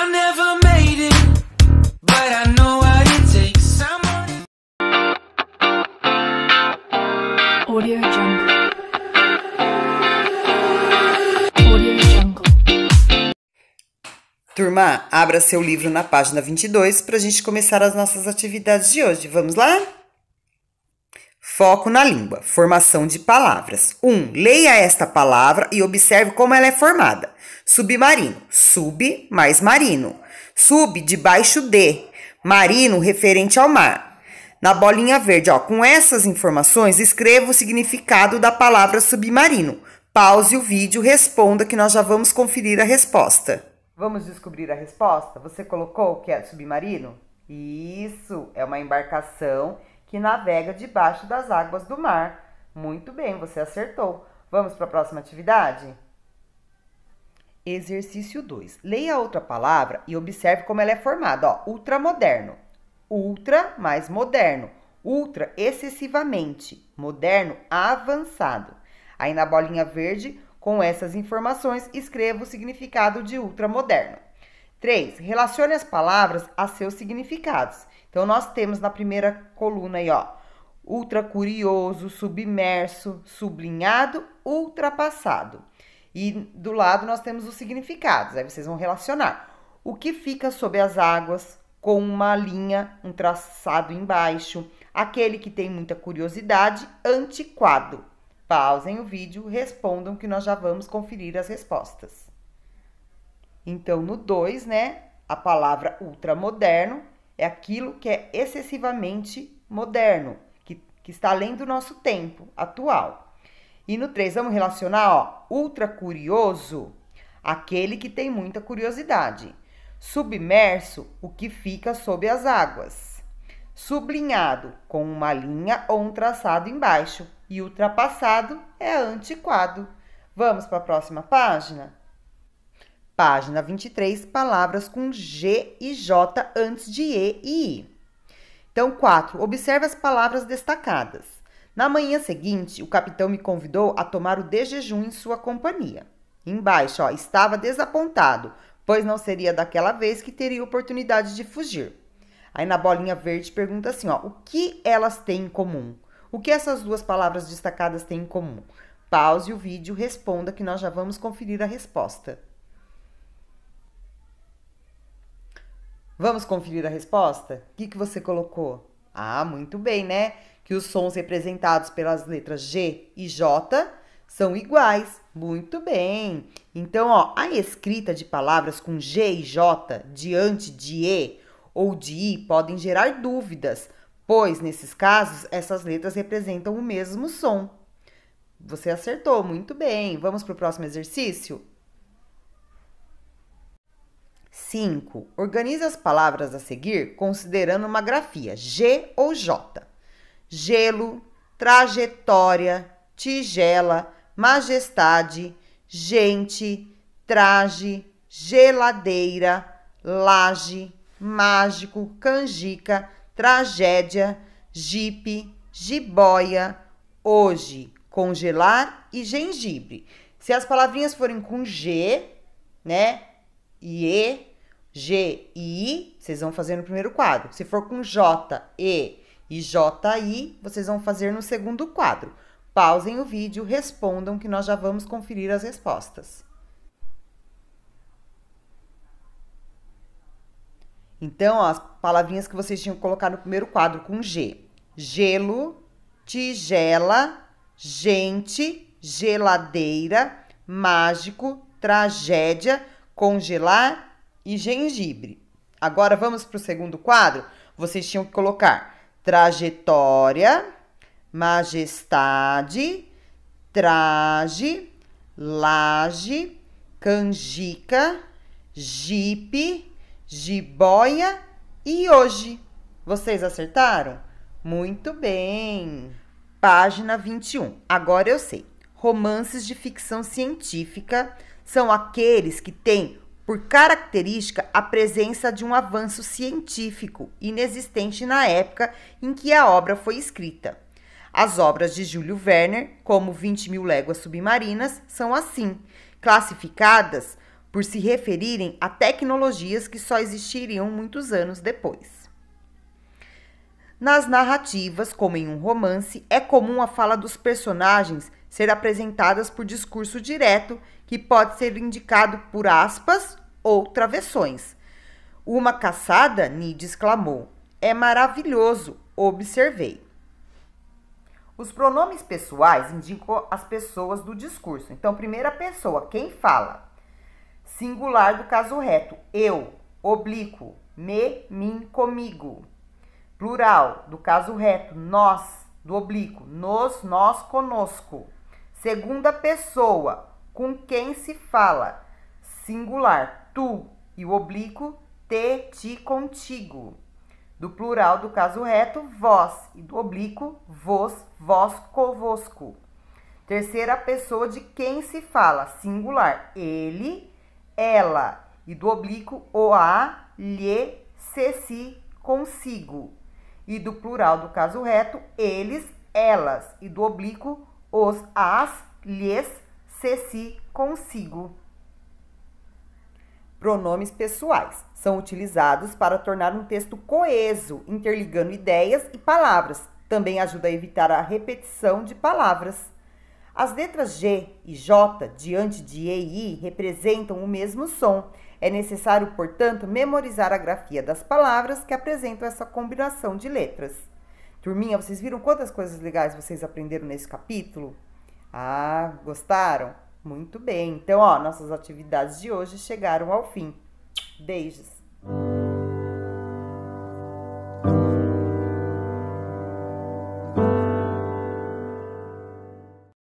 Audio Jungle. Audio Jungle. Turma, abra seu livro na página 22 para a gente começar as nossas atividades de hoje. Vamos lá? Foco na língua, formação de palavras. 1. Um, leia esta palavra e observe como ela é formada. Submarino, sub mais marino. Sub debaixo de, marino referente ao mar. Na bolinha verde, ó, com essas informações, escreva o significado da palavra submarino. Pause o vídeo, responda que nós já vamos conferir a resposta. Vamos descobrir a resposta? Você colocou o que é submarino? Isso, é uma embarcação que navega debaixo das águas do mar. Muito bem, você acertou. Vamos para a próxima atividade? Exercício 2. Leia outra palavra e observe como ela é formada. Ó, ultramoderno. Ultra mais moderno. Ultra excessivamente. Moderno avançado. Aí na bolinha verde, com essas informações, escreva o significado de ultramoderno. 3. Relacione as palavras a seus significados. Então, nós temos na primeira coluna aí, ó, ultra curioso, submerso, sublinhado, ultrapassado. E do lado nós temos os significados, aí vocês vão relacionar. O que fica sob as águas, com uma linha, um traçado embaixo, aquele que tem muita curiosidade, antiquado. Pausem o vídeo, respondam que nós já vamos conferir as respostas. Então, no 2, né, a palavra ultramoderno é aquilo que é excessivamente moderno, que, que está além do nosso tempo atual. E no 3, vamos relacionar, ó, ultra curioso, aquele que tem muita curiosidade. Submerso, o que fica sob as águas. Sublinhado, com uma linha ou um traçado embaixo. E ultrapassado é antiquado. Vamos para a próxima página? Página 23, palavras com G e J antes de E e I. Então, 4. Observe as palavras destacadas. Na manhã seguinte, o capitão me convidou a tomar o de jejum em sua companhia. Embaixo, ó, estava desapontado, pois não seria daquela vez que teria oportunidade de fugir. Aí na bolinha verde pergunta assim, ó, o que elas têm em comum? O que essas duas palavras destacadas têm em comum? Pause o vídeo, responda que nós já vamos conferir a resposta. Vamos conferir a resposta? O que, que você colocou? Ah, muito bem, né? Que os sons representados pelas letras G e J são iguais. Muito bem. Então, ó, a escrita de palavras com G e J diante de E ou de I podem gerar dúvidas, pois nesses casos essas letras representam o mesmo som. Você acertou, muito bem. Vamos para o próximo exercício? 5. Organize as palavras a seguir considerando uma grafia G ou J. Gelo, trajetória, tigela, majestade, gente, traje, geladeira, laje, mágico, canjica, tragédia, jipe, jiboia, hoje, congelar e gengibre. Se as palavrinhas forem com G, né? E E, G e I, vocês vão fazer no primeiro quadro. Se for com J, E e J, I, vocês vão fazer no segundo quadro. Pausem o vídeo, respondam que nós já vamos conferir as respostas. Então, ó, as palavrinhas que vocês tinham que colocar no primeiro quadro com G. Gelo, tigela, gente, geladeira, mágico, tragédia, congelar, e gengibre. Agora vamos para o segundo quadro. Vocês tinham que colocar trajetória, majestade, traje, laje, canjica, jipe, jiboia e hoje. Vocês acertaram? Muito bem! Página 21. Agora eu sei. Romances de ficção científica são aqueles que têm por característica a presença de um avanço científico inexistente na época em que a obra foi escrita. As obras de Júlio Werner, como 20 mil léguas submarinas, são assim, classificadas por se referirem a tecnologias que só existiriam muitos anos depois. Nas narrativas, como em um romance, é comum a fala dos personagens ser apresentadas por discurso direto, que pode ser indicado por aspas ou travessões. Uma caçada, Nid exclamou. É maravilhoso, observei. Os pronomes pessoais indicam as pessoas do discurso. Então, primeira pessoa, quem fala? Singular do caso reto, eu, oblíquo, me, mim, comigo. Plural do caso reto, nós, do oblíquo, nos, nós, conosco. Segunda pessoa, com quem se fala. Singular, tu e o oblíquo te, ti, contigo. Do plural do caso reto, vós e do oblíquo, vos, vós, convosco. Terceira pessoa de quem se fala, singular, ele, ela e do oblíquo, o, a, lhe, se, si, consigo. E do plural do caso reto, eles, elas e do oblíquo, os as lhes se si consigo. Pronomes pessoais são utilizados para tornar um texto coeso, interligando ideias e palavras. Também ajuda a evitar a repetição de palavras. As letras G e J diante de E e I representam o mesmo som. É necessário, portanto, memorizar a grafia das palavras que apresentam essa combinação de letras. Turminha, vocês viram quantas coisas legais vocês aprenderam nesse capítulo? Ah, gostaram? Muito bem. Então, ó, nossas atividades de hoje chegaram ao fim. Beijos.